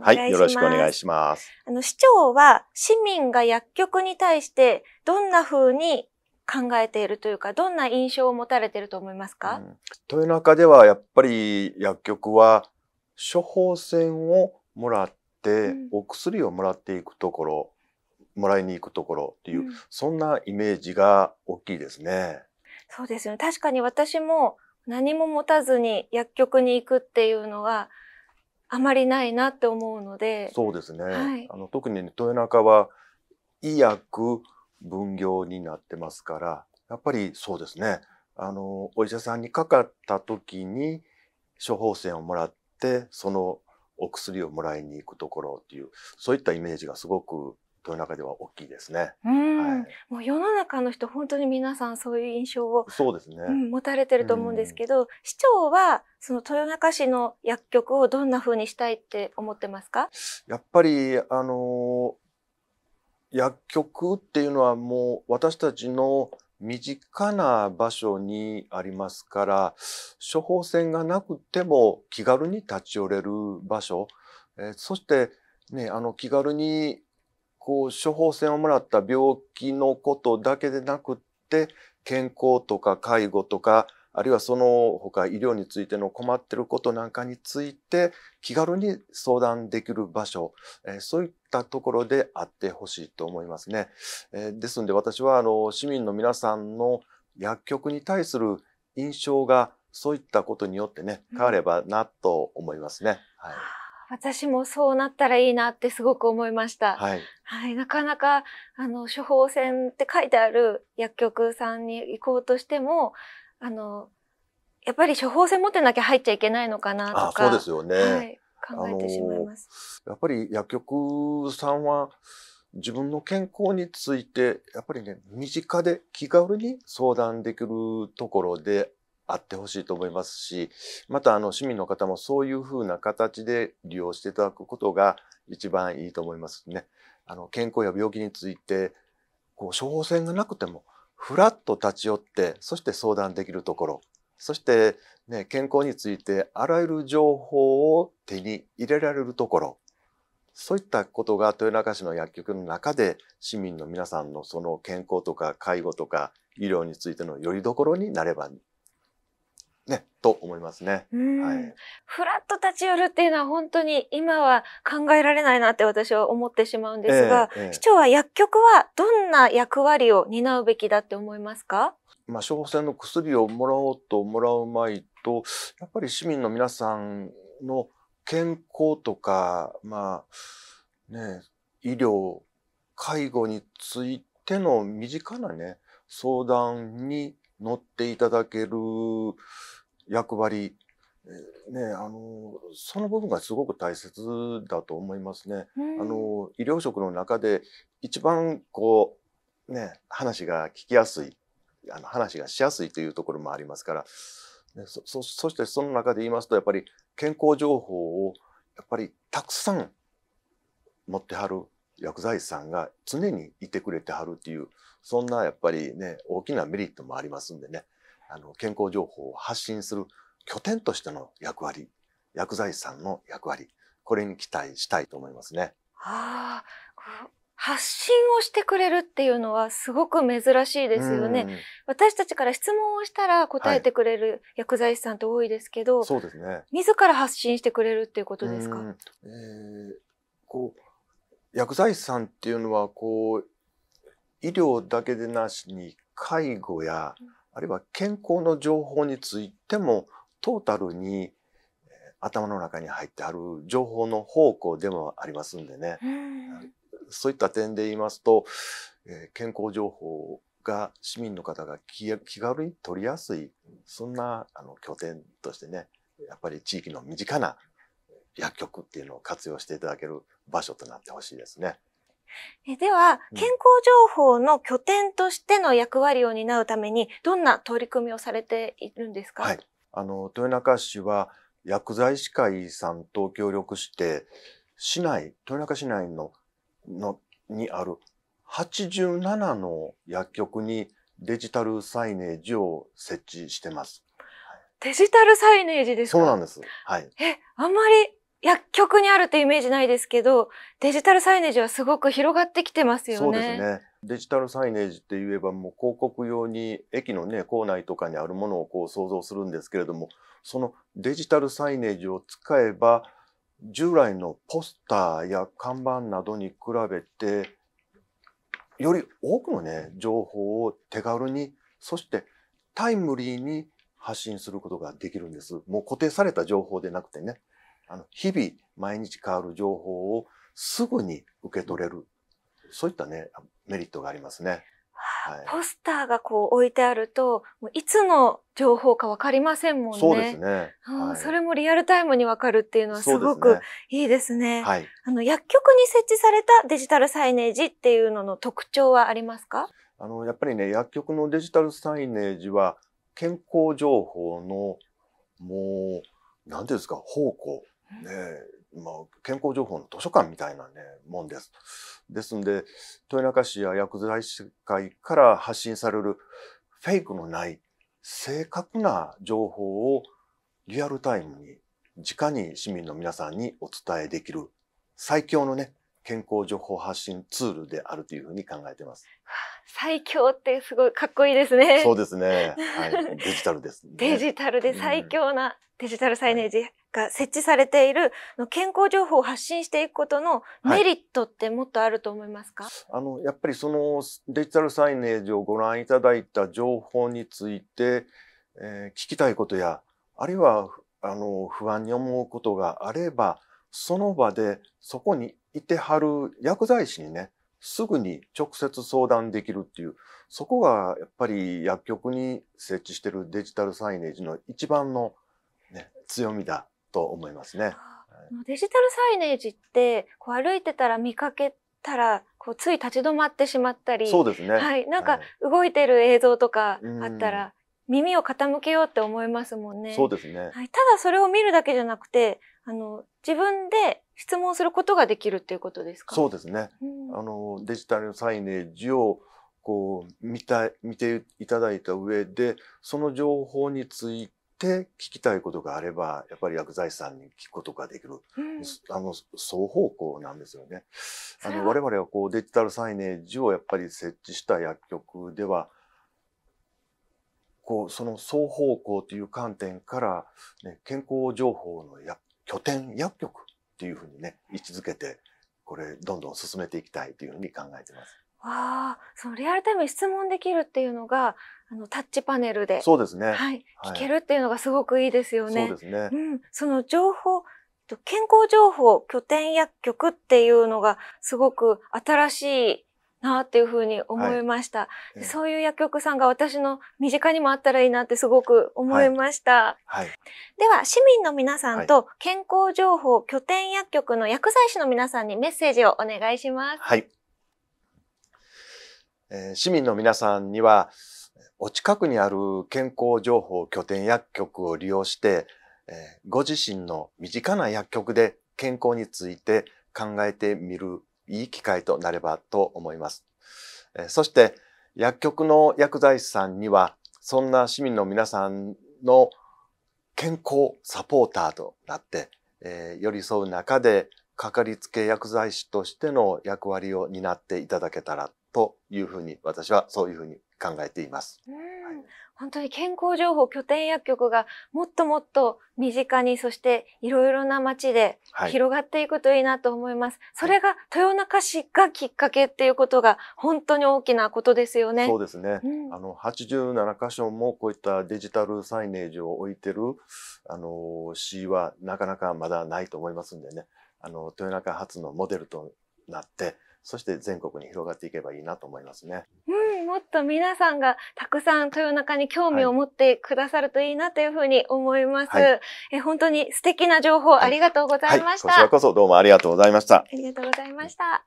はい、よろしくお願いします。あの、市長は市民が薬局に対してどんな風に考えているというか、どんな印象を持たれていると思いますか、うん、豊中ではやっぱり薬局は処方箋をもらって、お薬をもらっていくところ、もらいに行くところっていう、うん、そんなイメージが大きいですね。そうですよね。確かに私も何も持たずに薬局に行くっていうのは、あまりないなって思うのでそうですね、はい、あの特に、ね、豊中は医薬分業になってますからやっぱりそうですねあのお医者さんにかかった時に処方箋をもらってそのお薬をもらいに行くところっていうそういったイメージがすごく豊中では大きいですね。うん、はい、もう世の中の人本当に皆さんそういう印象をそうですね、うん、持たれてると思うんですけど、うん、市長はその豊中市の薬局をどんな風にしたいって思ってますか？やっぱりあの薬局っていうのはもう私たちの身近な場所にありますから処方箋がなくても気軽に立ち寄れる場所、えー、そしてね、あの気軽にこう処方箋をもらった病気のことだけでなくって健康とか介護とかあるいはその他医療についての困ってることなんかについて気軽に相談できる場所、えそういったところであってほしいと思いますね。えですので私はあの市民の皆さんの薬局に対する印象がそういったことによってね変わればなと思いますね。はい私もそうなったらいいなってすごく思いました。はい。はい、なかなか、あの、処方箋って書いてある薬局さんに行こうとしても、あの、やっぱり処方箋持ってなきゃ入っちゃいけないのかなとか。あそうですよね。はい。考えてしまいます。やっぱり薬局さんは、自分の健康について、やっぱりね、身近で気軽に相談できるところであってほしいと思いますし、またあの市民の方もそういうふうな形で利用していただくことが一番いいと思いますね。あの健康や病気について、こう処方箋がなくても、ふらっと立ち寄って、そして相談できるところ、そしてね、健康についてあらゆる情報を手に入れられるところ、そういったことが豊中市の薬局の中で市民の皆さんのその健康とか介護とか医療についてのよりどころになれば思いますね。はい、フラット立ち寄るっていうのは本当に今は考えられないなって私は思ってしまうんですが、えーえー、市長は薬局はどんな役割を担うべきだって思いますかまあ、処方箋の薬をもらおうともらうまいと、やっぱり市民の皆さんの健康とか、まあ、ね、医療、介護についての身近なね、相談に乗っていただける役割、ね、あのその部分がすごく大切だと思いますね。あの医療職の中で一番こう、ね、話が聞きやすいあの話がしやすいというところもありますから、ね、そそしてその中で言いますとやっぱり健康情報をやっぱりたくさん持ってはる薬剤師さんが常にいてくれてはるっていうそんなやっぱりね大きなメリットもありますんでねあの健康情報を発信する拠点としての役割薬剤師さんの役割これに期待したいと思いますね。はあ発信をしてくれるっていうのはすごく珍しいですよね。私たちから質問をしたら答えてくれる薬剤師さんって多いですけど、はい、そうですね。自ら発信してくれるっていうことですか。えー、こう薬剤師さんっていうのはこう医療だけでなしに介護やあるいは健康の情報についてもトータルに頭の中に入ってある情報の方向でもありますんでね、そういった点で言いますと、え健康情報が市民の方が気軽に取りやすいそんなあの拠点としてねやっぱり地域の身近な薬局っていうのを活用していただける場所となってほしいですね。えでは、健康情報の拠点としての役割を担うために、どんな取り組みをされているんですか、はい、あの、豊中市は薬剤師会さんと協力して、市内、豊中市内の、の、にある87の薬局にデジタルサイネージを設置してます。デジタルサイネージですかそうなんです。はい。え、あんまり薬局にあるってイメージないですけど、デジタルサイネージはすごく広がってきてますよね。そうですね。デジタルサイネージって言えばもう広告用に駅のね構内とかにあるものをこう想像するんですけれどもそのデジタルサイネージを使えば従来のポスターや看板などに比べてより多くのね情報を手軽にそしてタイムリーに発信することができるんですもう固定された情報でなくてね。あの日々毎日変わる情報をすぐに受け取れるそういったねメリットがありますね。はい、ポスターがこう置いてあるともういつの情報か分かりませんもんね。そうですね、はい、それもリアルタイムに分かるっていうのはすごくいいですね。はい、あの薬局に設置されたデジタルサイネージっていうのの特徴はありますかあのやっぱりね薬局のデジタルサイネージは健康情報のもう何ていうんですか方向。ねまあ、健康情報の図書館みたいなね、もんです。ですんで、豊中市や薬剤師会から発信されるフェイクのない正確な情報をリアルタイムに、直に市民の皆さんにお伝えできる最強のね、健康情報発信ツールであるというふうに考えています。最強ってすごいかっこいいですね。そうですね。はい、デジタルです、ね、デジタルで最強なデジタルサイネージ、うんが設置されている健康情報を発信していくことのメリットってもっとあると思いますか、はい、あのやっぱりそのデジタルサイネージをご覧いただいた情報について、えー、聞きたいことやあるいはあの不安に思うことがあればその場でそこにいてはる薬剤師にねすぐに直接相談できるっていうそこがやっぱり薬局に設置してるデジタルサイネージの一番の、ね、強みだと思いますね。デジタルサイネージってこう歩いてたら見かけたらこうつい立ち止まってしまったりそうですね、はい、なんか動いてる映像とかあったら、耳を傾けようって思いますもんね。そうですね、はい、ただそれを見るだけじゃなくてあの自分で質問することができるっていうことですかそうですね、うん、あのデジタルサイネージをこう見た見ていただいた上でその情報についてって聞きたいことがあれば、やっぱり薬剤師さんに聞くことができる、うん、あの、双方向なんですよね。あの、我々はこうデジタルサイネージをやっぱり設置した薬局では、こう、その双方向という観点から、ね、健康情報のや拠点薬局っていうふうにね、位置づけて、これ、どんどん進めていきたいというふうに考えてます。ああ、そのリアルタイムに質問できるっていうのが、あのタッチパネルで。そうですね。はい。聞けるっていうのがすごくいいですよね。はい、そうですね。うん。その情報、健康情報拠点薬局っていうのがすごく新しいなっていうふうに思いました、はいそういう薬局さんが私の身近にもあったらいいなってすごく思いました。はいはい、では、市民の皆さんと健康情報拠点薬局の薬剤師の皆さんにメッセージをお願いします。はい。え市民の皆さんには、お近くにある健康情報拠点薬局を利用して、えご自身の身近な薬局で健康について考えてみるいい機会となればと思います。えそして、薬局の薬剤師さんには、そんな市民の皆さんの健康サポーターとなって、え寄り添う中で、かかりつけ薬剤師としての役割を担っていただけたらというふうに私はそういうふうに考えています。本当に健康情報拠点薬局がもっともっと身近にそしていろいろな町で広がっていくといいなと思います。はい、それが豊中市がきっかけっていうことが本当に大きなことですよね。そうですね。うん、あの87箇所もこういったデジタルサイネージを置いてるあの市はなかなかまだないと思いますんでね。あの豊中発のモデルとなってそして全国に広がっていけばいいなと思いますね。うん、もっと皆さんがたくさん豊中に興味を持ってくださるといいなというふうに思います。はい、え本当に素敵な情報ありがとうございました、はいはい、こちらこそどうもありがとうございました。ありがとうございました。